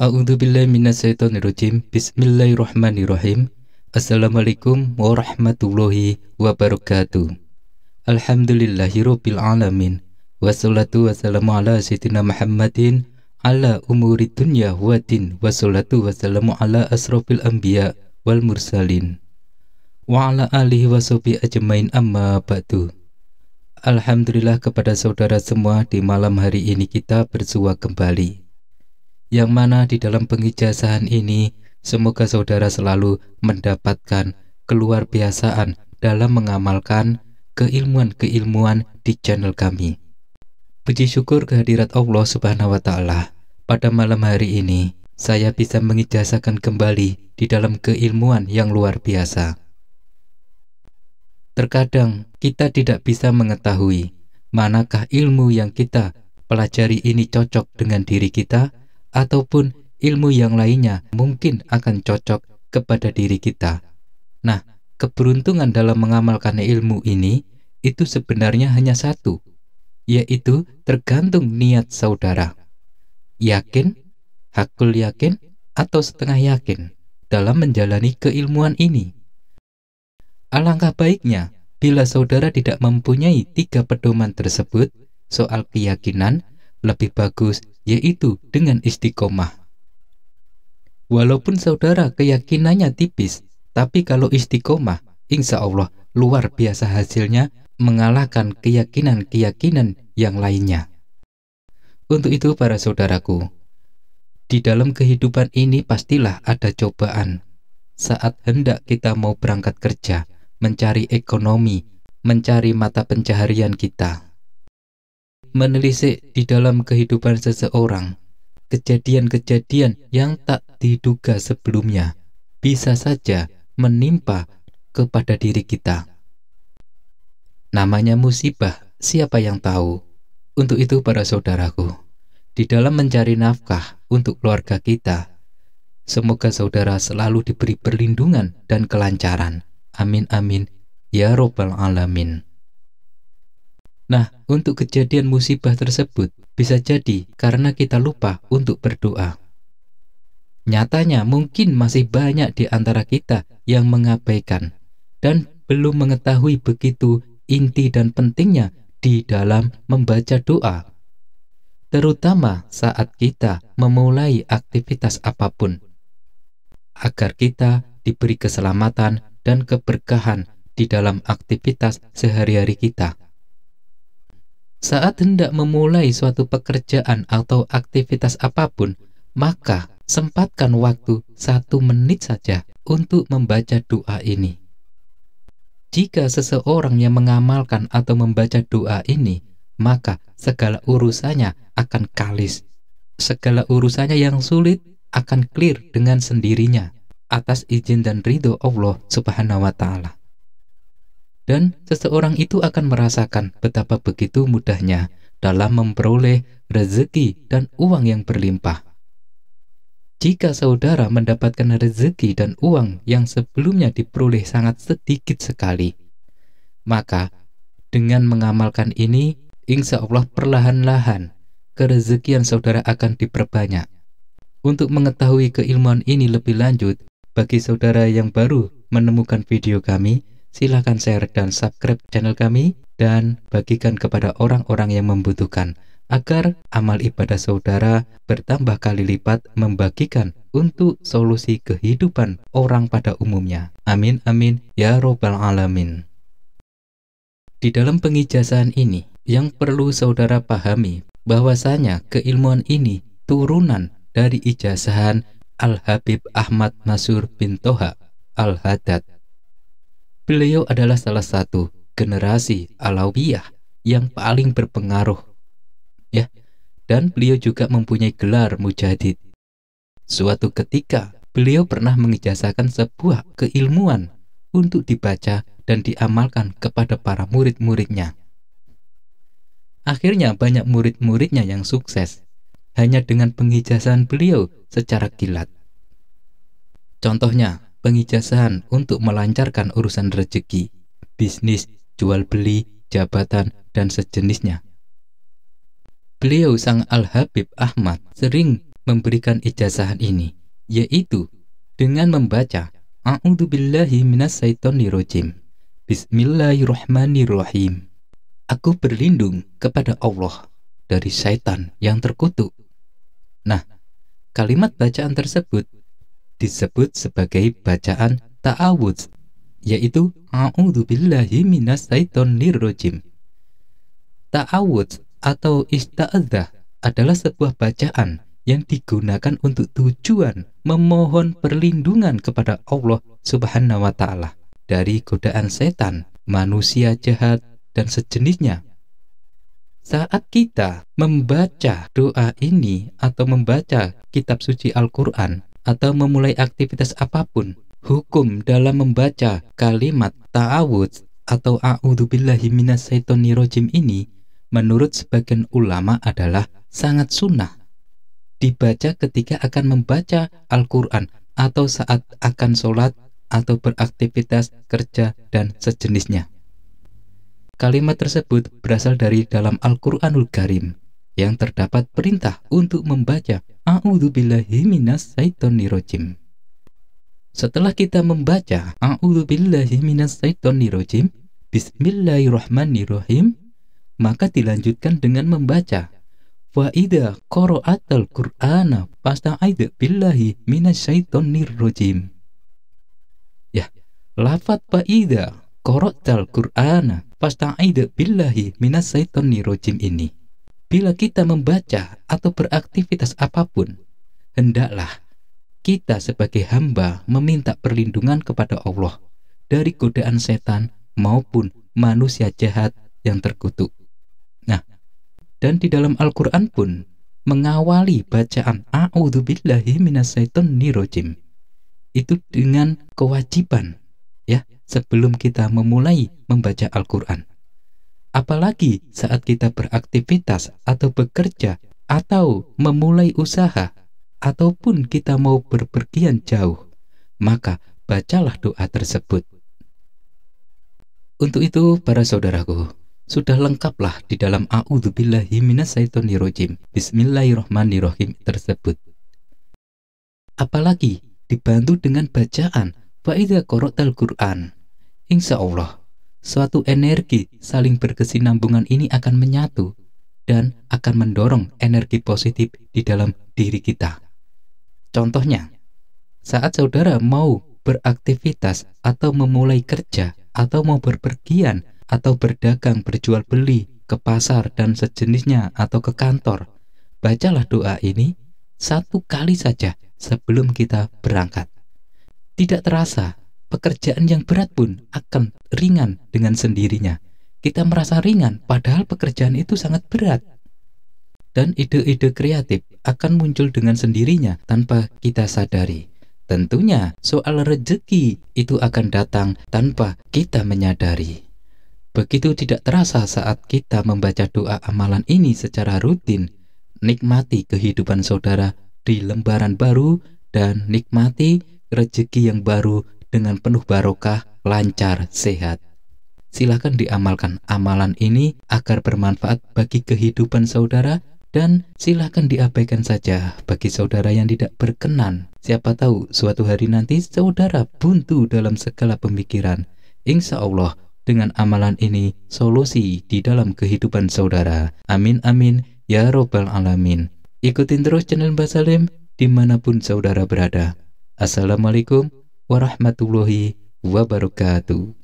A'udzubillahiminasyaitonirrojim Bismillahirrahmanirrahim Assalamualaikum warahmatullahi wabarakatuh Alhamdulillahirabbil alamin Wassalatu wassalamu ala sayyidina Muhammadin ala umuri dunya watin Wassalatu wassalamu ala asrofil anbiya wal mursalin Wa ala alihi wasobi ajmain amma ba'du Alhamdulillah kepada saudara semua di malam hari ini kita bersua kembali yang mana di dalam pengijazahan ini semoga saudara selalu mendapatkan keluar biasaan dalam mengamalkan keilmuan-keilmuan di channel kami. Puji syukur kehadirat Allah Subhanahu wa taala. Pada malam hari ini saya bisa mengijazahkan kembali di dalam keilmuan yang luar biasa. Terkadang kita tidak bisa mengetahui manakah ilmu yang kita pelajari ini cocok dengan diri kita ataupun ilmu yang lainnya mungkin akan cocok kepada diri kita. Nah, keberuntungan dalam mengamalkan ilmu ini itu sebenarnya hanya satu, yaitu tergantung niat saudara. Yakin, hakul yakin, atau setengah yakin dalam menjalani keilmuan ini. Alangkah baiknya bila saudara tidak mempunyai tiga pedoman tersebut soal keyakinan, lebih bagus yaitu dengan istiqomah. Walaupun saudara keyakinannya tipis, tapi kalau istiqomah, insya Allah luar biasa hasilnya mengalahkan keyakinan-keyakinan yang lainnya. Untuk itu para saudaraku, di dalam kehidupan ini pastilah ada cobaan. Saat hendak kita mau berangkat kerja, mencari ekonomi, mencari mata pencaharian kita menelisik di dalam kehidupan seseorang kejadian-kejadian yang tak diduga sebelumnya bisa saja menimpa kepada diri kita. Namanya musibah, siapa yang tahu? Untuk itu para saudaraku, di dalam mencari nafkah untuk keluarga kita, semoga saudara selalu diberi perlindungan dan kelancaran. Amin amin. Ya Robbal Alamin. Nah, untuk kejadian musibah tersebut bisa jadi karena kita lupa untuk berdoa. Nyatanya, mungkin masih banyak di antara kita yang mengabaikan dan belum mengetahui begitu inti dan pentingnya di dalam membaca doa, terutama saat kita memulai aktivitas apapun, agar kita diberi keselamatan dan keberkahan di dalam aktivitas sehari-hari kita. Saat hendak memulai suatu pekerjaan atau aktivitas apapun, maka sempatkan waktu satu menit saja untuk membaca doa ini. Jika seseorang yang mengamalkan atau membaca doa ini, maka segala urusannya akan kalis. Segala urusannya yang sulit akan clear dengan sendirinya atas izin dan ridho Allah Subhanahu wa Ta'ala dan seseorang itu akan merasakan betapa begitu mudahnya dalam memperoleh rezeki dan uang yang berlimpah. Jika saudara mendapatkan rezeki dan uang yang sebelumnya diperoleh sangat sedikit sekali, maka dengan mengamalkan ini, insya Allah perlahan-lahan kerezekian saudara akan diperbanyak. Untuk mengetahui keilmuan ini lebih lanjut, bagi saudara yang baru menemukan video kami, Silahkan share dan subscribe channel kami dan bagikan kepada orang-orang yang membutuhkan agar amal ibadah saudara bertambah kali lipat membagikan untuk solusi kehidupan orang pada umumnya. Amin amin ya robbal alamin. Di dalam pengijazahan ini yang perlu saudara pahami bahwasanya keilmuan ini turunan dari ijazahan Al-Habib Ahmad Masur bin Toha al Hadad. Beliau adalah salah satu generasi Alawiyah yang paling berpengaruh. Ya. Dan beliau juga mempunyai gelar mujadid. Suatu ketika, beliau pernah mengijazahkan sebuah keilmuan untuk dibaca dan diamalkan kepada para murid-muridnya. Akhirnya banyak murid-muridnya yang sukses hanya dengan pengijazahan beliau secara kilat. Contohnya, pengijazahan untuk melancarkan urusan rezeki, bisnis, jual beli, jabatan, dan sejenisnya. Beliau sang Al-Habib Ahmad sering memberikan ijazahan ini, yaitu dengan membaca A'udzubillahi minasyaitonirrajim. Bismillahirrahmanirrahim. Aku berlindung kepada Allah dari syaitan yang terkutuk. Nah, kalimat bacaan tersebut disebut sebagai bacaan ta'awudz, yaitu A'udhu billahi minasyaitonir nirrojim. Ta'awudz atau ista'adzah adalah sebuah bacaan yang digunakan untuk tujuan memohon perlindungan kepada Allah Subhanahu wa taala dari godaan setan, manusia jahat dan sejenisnya. Saat kita membaca doa ini atau membaca kitab suci Al-Qur'an, atau memulai aktivitas apapun. Hukum dalam membaca kalimat ta'awudz atau a'udzubillahi minasyaitonirrojim ini menurut sebagian ulama adalah sangat sunnah. Dibaca ketika akan membaca Al-Quran atau saat akan sholat atau beraktivitas kerja dan sejenisnya. Kalimat tersebut berasal dari dalam Al-Quranul Karim yang terdapat perintah untuk membaca A'udzubillahiminasyaitonirrojim. Setelah kita membaca A'udzubillahiminasyaitonirrojim, Bismillahirrahmanirrahim, maka dilanjutkan dengan membaca Wa idha qara'atal qur'ana fasta'id billahi minasyaitonirrojim. Ya, lafat wa idha qara'atal qur'ana fasta'id billahi minasyaitonirrojim ini Bila kita membaca atau beraktivitas apapun, hendaklah kita sebagai hamba meminta perlindungan kepada Allah dari godaan setan maupun manusia jahat yang terkutuk. Nah, dan di dalam Al-Quran pun mengawali bacaan A'udzubillahi nirojim" itu dengan kewajiban ya sebelum kita memulai membaca Al-Quran. Apalagi saat kita beraktivitas atau bekerja atau memulai usaha ataupun kita mau berpergian jauh, maka bacalah doa tersebut. Untuk itu, para saudaraku, sudah lengkaplah di dalam A'udzubillahiminasaitonirojim Bismillahirrohmanirrohim tersebut. Apalagi dibantu dengan bacaan Fa'idha Qur'an. Insya Allah, suatu energi saling berkesinambungan ini akan menyatu dan akan mendorong energi positif di dalam diri kita. Contohnya, saat saudara mau beraktivitas atau memulai kerja atau mau berpergian atau berdagang berjual beli ke pasar dan sejenisnya atau ke kantor, bacalah doa ini satu kali saja sebelum kita berangkat. Tidak terasa pekerjaan yang berat pun akan ringan dengan sendirinya. Kita merasa ringan, padahal pekerjaan itu sangat berat. Dan ide-ide kreatif akan muncul dengan sendirinya tanpa kita sadari. Tentunya, soal rejeki itu akan datang tanpa kita menyadari. Begitu tidak terasa saat kita membaca doa amalan ini secara rutin, nikmati kehidupan saudara di lembaran baru dan nikmati rejeki yang baru dengan penuh barokah, lancar, sehat. Silahkan diamalkan amalan ini agar bermanfaat bagi kehidupan saudara dan silahkan diabaikan saja bagi saudara yang tidak berkenan. Siapa tahu suatu hari nanti saudara buntu dalam segala pemikiran. Insya Allah dengan amalan ini solusi di dalam kehidupan saudara. Amin amin ya robbal alamin. Ikutin terus channel Mbak Salim dimanapun saudara berada. Assalamualaikum warahmatullahi wabarakatuh.